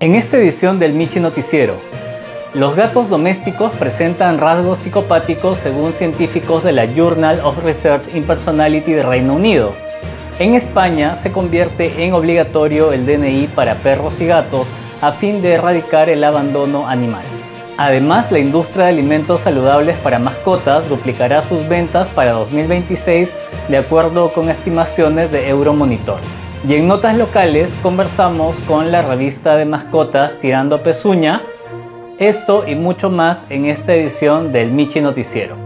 En esta edición del Michi Noticiero, los gatos domésticos presentan rasgos psicopáticos según científicos de la Journal of Research in Personality de Reino Unido. En España se convierte en obligatorio el DNI para perros y gatos a fin de erradicar el abandono animal. Además, la industria de alimentos saludables para mascotas duplicará sus ventas para 2026 de acuerdo con estimaciones de Euromonitor. Y en Notas Locales conversamos con la revista de mascotas Tirando a Pezuña. Esto y mucho más en esta edición del Michi Noticiero.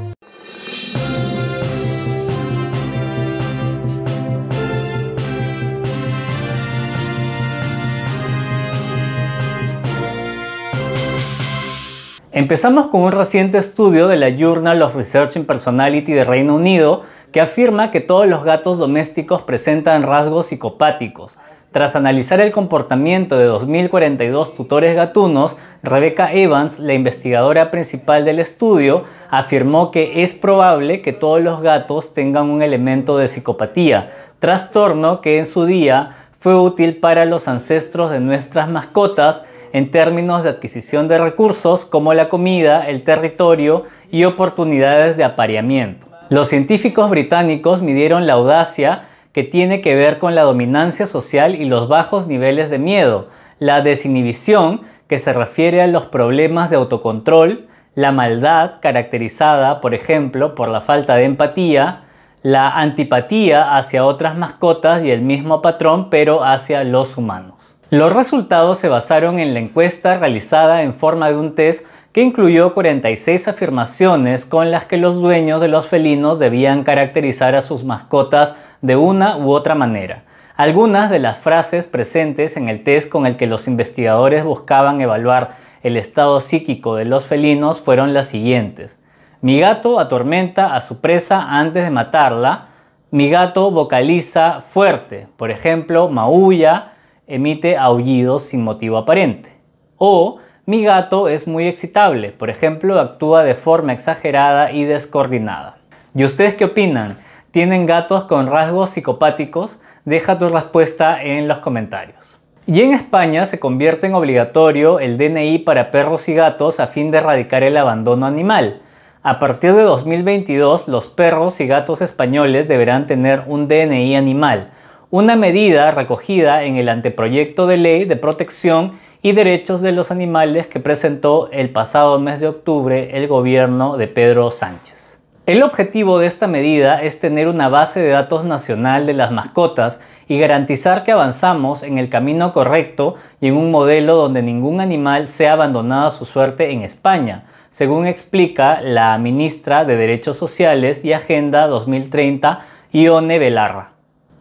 Empezamos con un reciente estudio de la Journal of Research in Personality de Reino Unido que afirma que todos los gatos domésticos presentan rasgos psicopáticos. Tras analizar el comportamiento de 2.042 tutores gatunos, Rebecca Evans, la investigadora principal del estudio, afirmó que es probable que todos los gatos tengan un elemento de psicopatía, trastorno que en su día fue útil para los ancestros de nuestras mascotas, en términos de adquisición de recursos como la comida, el territorio y oportunidades de apareamiento. Los científicos británicos midieron la audacia que tiene que ver con la dominancia social y los bajos niveles de miedo, la desinhibición que se refiere a los problemas de autocontrol, la maldad caracterizada, por ejemplo, por la falta de empatía, la antipatía hacia otras mascotas y el mismo patrón pero hacia los humanos. Los resultados se basaron en la encuesta realizada en forma de un test que incluyó 46 afirmaciones con las que los dueños de los felinos debían caracterizar a sus mascotas de una u otra manera. Algunas de las frases presentes en el test con el que los investigadores buscaban evaluar el estado psíquico de los felinos fueron las siguientes. Mi gato atormenta a su presa antes de matarla. Mi gato vocaliza fuerte, por ejemplo, maulla emite aullidos sin motivo aparente. O mi gato es muy excitable, por ejemplo, actúa de forma exagerada y descoordinada. ¿Y ustedes qué opinan? ¿Tienen gatos con rasgos psicopáticos? Deja tu respuesta en los comentarios. Y en España se convierte en obligatorio el DNI para perros y gatos a fin de erradicar el abandono animal. A partir de 2022, los perros y gatos españoles deberán tener un DNI animal, una medida recogida en el anteproyecto de ley de protección y derechos de los animales que presentó el pasado mes de octubre el gobierno de Pedro Sánchez. El objetivo de esta medida es tener una base de datos nacional de las mascotas y garantizar que avanzamos en el camino correcto y en un modelo donde ningún animal sea abandonado a su suerte en España, según explica la ministra de Derechos Sociales y Agenda 2030, Ione Belarra.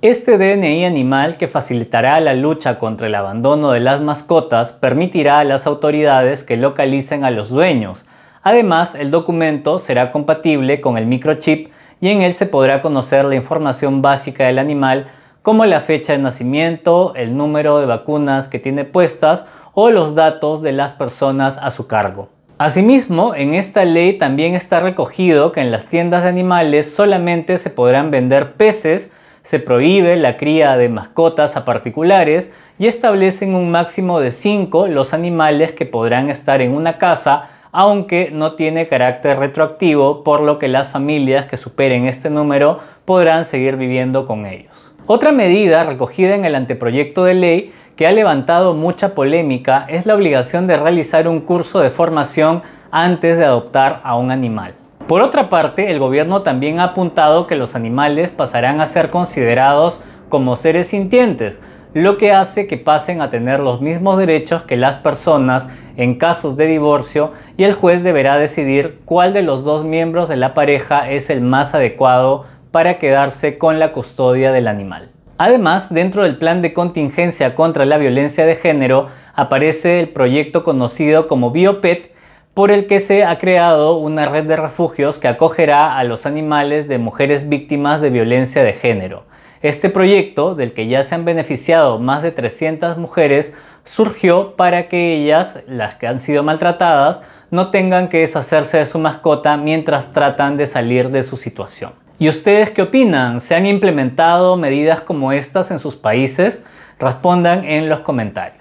Este DNI animal que facilitará la lucha contra el abandono de las mascotas permitirá a las autoridades que localicen a los dueños. Además, el documento será compatible con el microchip y en él se podrá conocer la información básica del animal como la fecha de nacimiento, el número de vacunas que tiene puestas o los datos de las personas a su cargo. Asimismo, en esta ley también está recogido que en las tiendas de animales solamente se podrán vender peces se prohíbe la cría de mascotas a particulares y establecen un máximo de 5 los animales que podrán estar en una casa, aunque no tiene carácter retroactivo, por lo que las familias que superen este número podrán seguir viviendo con ellos. Otra medida recogida en el anteproyecto de ley que ha levantado mucha polémica es la obligación de realizar un curso de formación antes de adoptar a un animal. Por otra parte, el gobierno también ha apuntado que los animales pasarán a ser considerados como seres sintientes, lo que hace que pasen a tener los mismos derechos que las personas en casos de divorcio y el juez deberá decidir cuál de los dos miembros de la pareja es el más adecuado para quedarse con la custodia del animal. Además, dentro del plan de contingencia contra la violencia de género aparece el proyecto conocido como BioPet por el que se ha creado una red de refugios que acogerá a los animales de mujeres víctimas de violencia de género. Este proyecto, del que ya se han beneficiado más de 300 mujeres, surgió para que ellas, las que han sido maltratadas, no tengan que deshacerse de su mascota mientras tratan de salir de su situación. ¿Y ustedes qué opinan? ¿Se han implementado medidas como estas en sus países? Respondan en los comentarios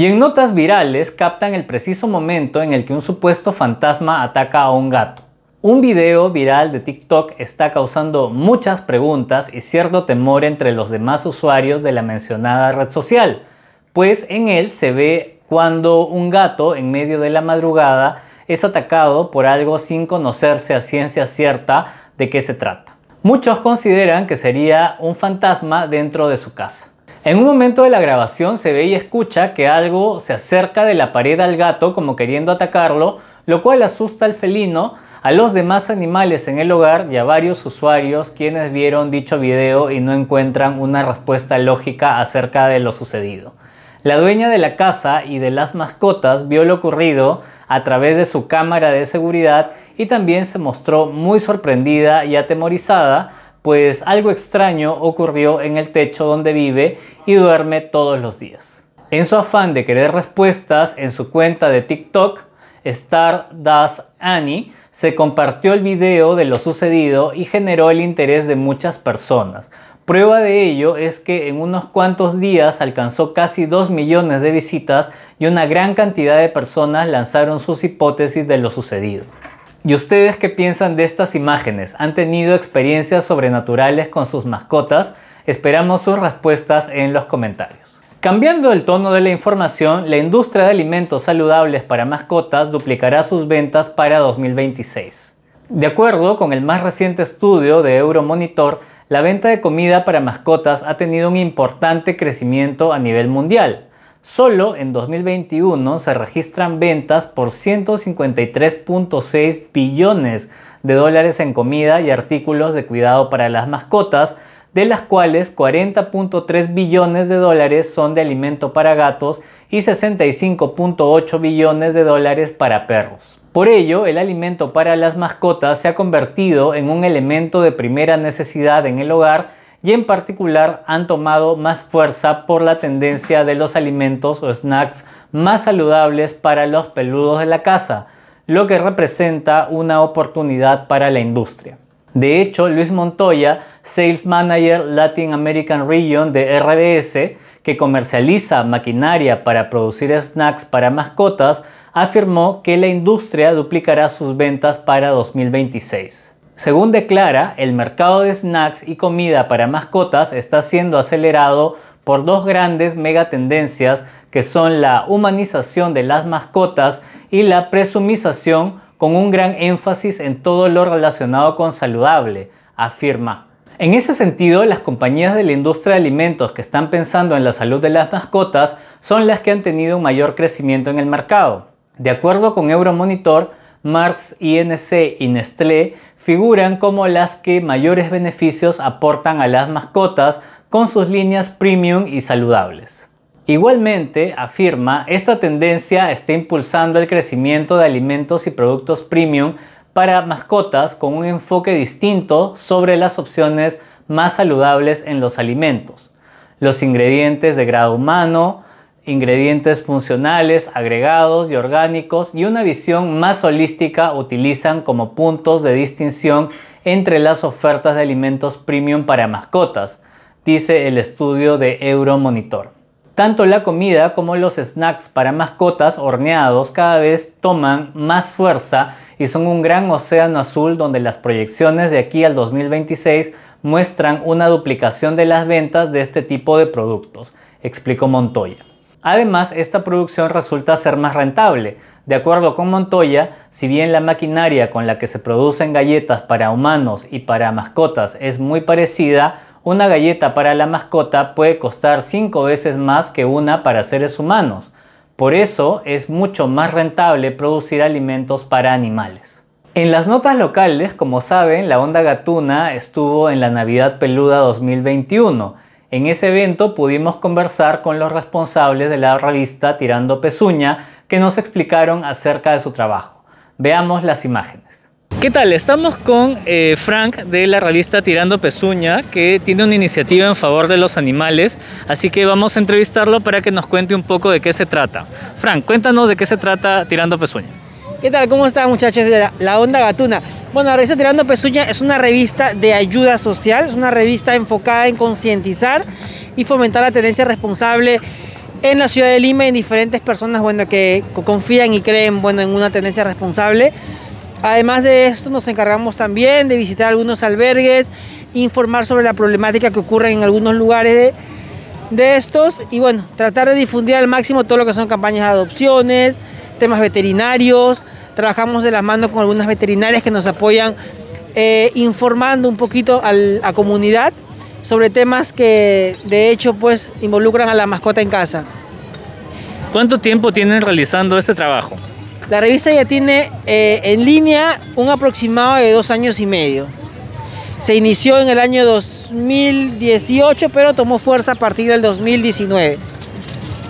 y en notas virales captan el preciso momento en el que un supuesto fantasma ataca a un gato. Un video viral de TikTok está causando muchas preguntas y cierto temor entre los demás usuarios de la mencionada red social, pues en él se ve cuando un gato en medio de la madrugada es atacado por algo sin conocerse a ciencia cierta de qué se trata. Muchos consideran que sería un fantasma dentro de su casa. En un momento de la grabación se ve y escucha que algo se acerca de la pared al gato como queriendo atacarlo, lo cual asusta al felino, a los demás animales en el hogar y a varios usuarios quienes vieron dicho video y no encuentran una respuesta lógica acerca de lo sucedido. La dueña de la casa y de las mascotas vio lo ocurrido a través de su cámara de seguridad y también se mostró muy sorprendida y atemorizada, pues algo extraño ocurrió en el techo donde vive y duerme todos los días. En su afán de querer respuestas, en su cuenta de TikTok, Star Das Annie se compartió el video de lo sucedido y generó el interés de muchas personas. Prueba de ello es que en unos cuantos días alcanzó casi 2 millones de visitas y una gran cantidad de personas lanzaron sus hipótesis de lo sucedido. ¿Y ustedes qué piensan de estas imágenes? ¿Han tenido experiencias sobrenaturales con sus mascotas? Esperamos sus respuestas en los comentarios. Cambiando el tono de la información, la industria de alimentos saludables para mascotas duplicará sus ventas para 2026. De acuerdo con el más reciente estudio de Euromonitor, la venta de comida para mascotas ha tenido un importante crecimiento a nivel mundial, Solo en 2021 se registran ventas por 153.6 billones de dólares en comida y artículos de cuidado para las mascotas, de las cuales 40.3 billones de dólares son de alimento para gatos y 65.8 billones de dólares para perros. Por ello, el alimento para las mascotas se ha convertido en un elemento de primera necesidad en el hogar y en particular han tomado más fuerza por la tendencia de los alimentos o snacks más saludables para los peludos de la casa, lo que representa una oportunidad para la industria. De hecho, Luis Montoya, Sales Manager Latin American Region de RBS, que comercializa maquinaria para producir snacks para mascotas, afirmó que la industria duplicará sus ventas para 2026. Según declara, el mercado de snacks y comida para mascotas está siendo acelerado por dos grandes megatendencias que son la humanización de las mascotas y la presumización con un gran énfasis en todo lo relacionado con saludable, afirma. En ese sentido, las compañías de la industria de alimentos que están pensando en la salud de las mascotas son las que han tenido un mayor crecimiento en el mercado. De acuerdo con Euromonitor, Marx, INC y Nestlé figuran como las que mayores beneficios aportan a las mascotas con sus líneas premium y saludables. Igualmente, afirma, esta tendencia está impulsando el crecimiento de alimentos y productos premium para mascotas con un enfoque distinto sobre las opciones más saludables en los alimentos, los ingredientes de grado humano, ingredientes funcionales, agregados y orgánicos y una visión más holística utilizan como puntos de distinción entre las ofertas de alimentos premium para mascotas, dice el estudio de Euromonitor. Tanto la comida como los snacks para mascotas horneados cada vez toman más fuerza y son un gran océano azul donde las proyecciones de aquí al 2026 muestran una duplicación de las ventas de este tipo de productos, explicó Montoya. Además, esta producción resulta ser más rentable. De acuerdo con Montoya, si bien la maquinaria con la que se producen galletas para humanos y para mascotas es muy parecida, una galleta para la mascota puede costar 5 veces más que una para seres humanos. Por eso es mucho más rentable producir alimentos para animales. En las notas locales, como saben, la onda gatuna estuvo en la Navidad Peluda 2021 en ese evento pudimos conversar con los responsables de la revista Tirando Pezuña que nos explicaron acerca de su trabajo. Veamos las imágenes. ¿Qué tal? Estamos con eh, Frank de la revista Tirando Pezuña, que tiene una iniciativa en favor de los animales, así que vamos a entrevistarlo para que nos cuente un poco de qué se trata. Frank, cuéntanos de qué se trata Tirando Pezuña. ¿Qué tal? ¿Cómo están muchachos de la, Onda Gatuna? Bueno, la revista Tirando Pezuña es una revista de ayuda social, es una revista enfocada en concientizar y fomentar la tendencia responsable en la ciudad de Lima en diferentes personas bueno, que confían y creen bueno, en una tendencia responsable. Además de esto, nos encargamos también de visitar algunos albergues, informar sobre la problemática que ocurre en algunos lugares de, de estos y bueno, tratar de difundir al máximo todo lo que son campañas de adopciones, temas veterinarios, trabajamos de la mano con algunas veterinarias que nos apoyan eh, informando un poquito a la comunidad sobre temas que de hecho pues involucran a la mascota en casa. ¿Cuánto tiempo tienen realizando este trabajo? La revista ya tiene eh, en línea un aproximado de dos años y medio. Se inició en el año 2018, pero tomó fuerza a partir del 2019.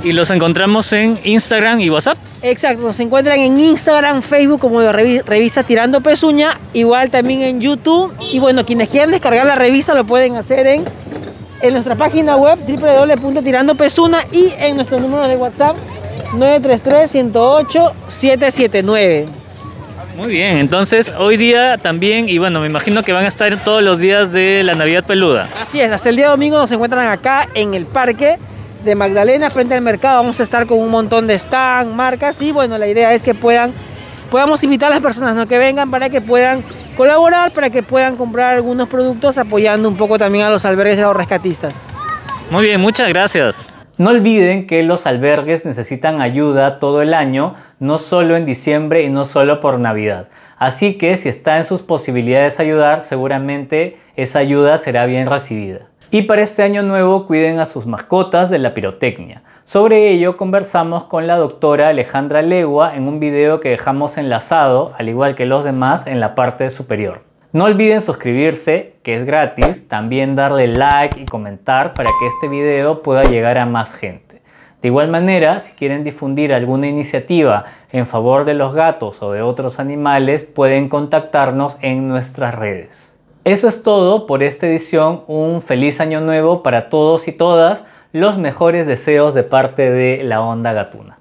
Y los encontramos en Instagram y WhatsApp. Exacto, nos encuentran en Instagram, Facebook como revista Tirando Pezuña, igual también en YouTube. Y bueno, quienes quieran descargar la revista lo pueden hacer en, en nuestra página web www.tirandopesuna y en nuestro número de WhatsApp 933-108-779. Muy bien, entonces hoy día también, y bueno, me imagino que van a estar todos los días de la Navidad Peluda. Así es, hasta el día domingo nos encuentran acá en el parque de Magdalena frente al mercado. Vamos a estar con un montón de stand, marcas y bueno, la idea es que puedan, podamos invitar a las personas ¿no? que vengan para que puedan colaborar, para que puedan comprar algunos productos apoyando un poco también a los albergues y a los rescatistas. Muy bien, muchas gracias. No olviden que los albergues necesitan ayuda todo el año, no solo en diciembre y no solo por Navidad. Así que si está en sus posibilidades ayudar, seguramente esa ayuda será bien recibida. Y para este año nuevo cuiden a sus mascotas de la pirotecnia. Sobre ello conversamos con la doctora Alejandra Legua en un video que dejamos enlazado, al igual que los demás, en la parte superior. No olviden suscribirse, que es gratis, también darle like y comentar para que este video pueda llegar a más gente. De igual manera, si quieren difundir alguna iniciativa en favor de los gatos o de otros animales, pueden contactarnos en nuestras redes. Eso es todo por esta edición. Un feliz año nuevo para todos y todas. Los mejores deseos de parte de la onda gatuna.